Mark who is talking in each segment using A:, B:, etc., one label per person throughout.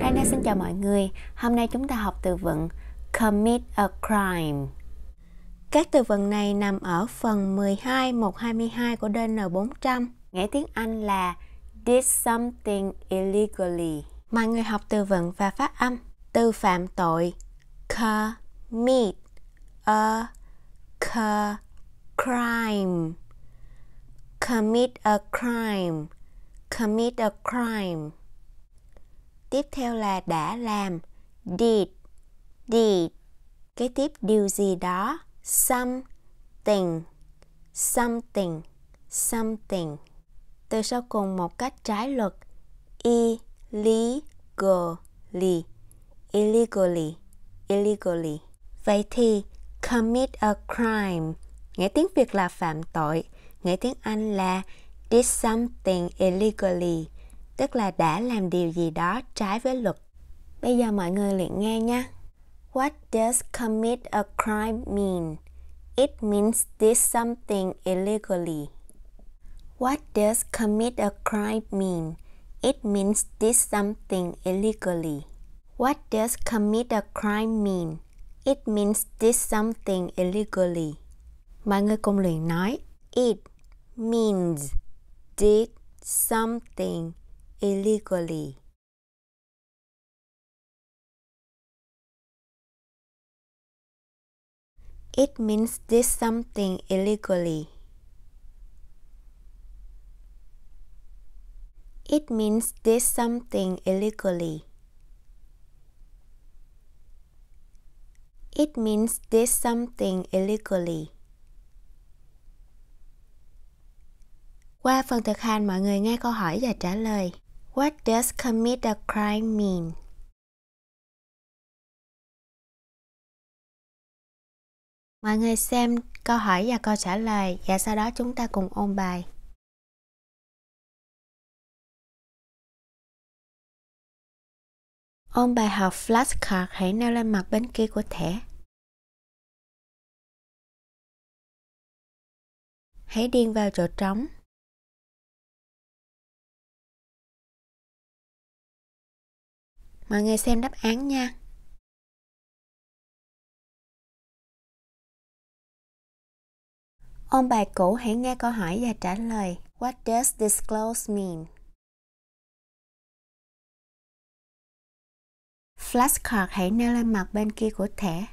A: Rana xin chào mọi người. Hôm nay chúng ta học từ vựng commit a crime. Các từ vựng này nằm ở phần 12 122 của DN400. Nghĩa tiếng Anh là did something illegally. Mọi người học từ vựng và phát âm. Từ phạm tội commit a crime commit a crime commit a crime tiếp theo là đã làm did did kế tiếp điều gì đó something something something từ sau cùng một cách trái luật illegally illegally illegally vậy thì commit a crime nghĩa tiếng Việt là phạm tội nghĩa tiếng Anh là did something illegally tức là đã làm điều gì đó trái với luật. Bây giờ mọi người luyện nghe nha. What does commit a crime mean? It means did something illegally. What does commit a crime mean? It means did something illegally. What does commit a crime mean? It means did something illegally. Mọi người cùng luyện nói. It means did something illegally It means did something illegally. It means did something illegally. It means did something illegally. Qua phần thực hành mọi người nghe câu hỏi và trả lời. What does commit a crime
B: mean? Mọi người xem câu hỏi và câu trả lời và sau đó chúng ta cùng ôn bài. Ôn bài học flashcard hãy nêu lên mặt bên kia của thẻ. Hãy điền vào chỗ trống Mọi người xem đáp án nha. Ông bài cũ hãy nghe câu hỏi và trả lời What does disclose mean? Flashcard hãy nêu lên mặt bên kia của thẻ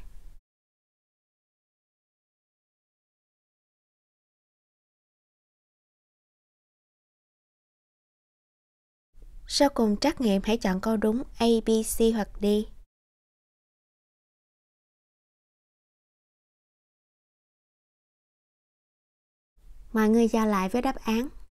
B: Sau cùng trắc nghiệm hãy chọn câu đúng A, B, C hoặc D. Mọi người giao lại với đáp án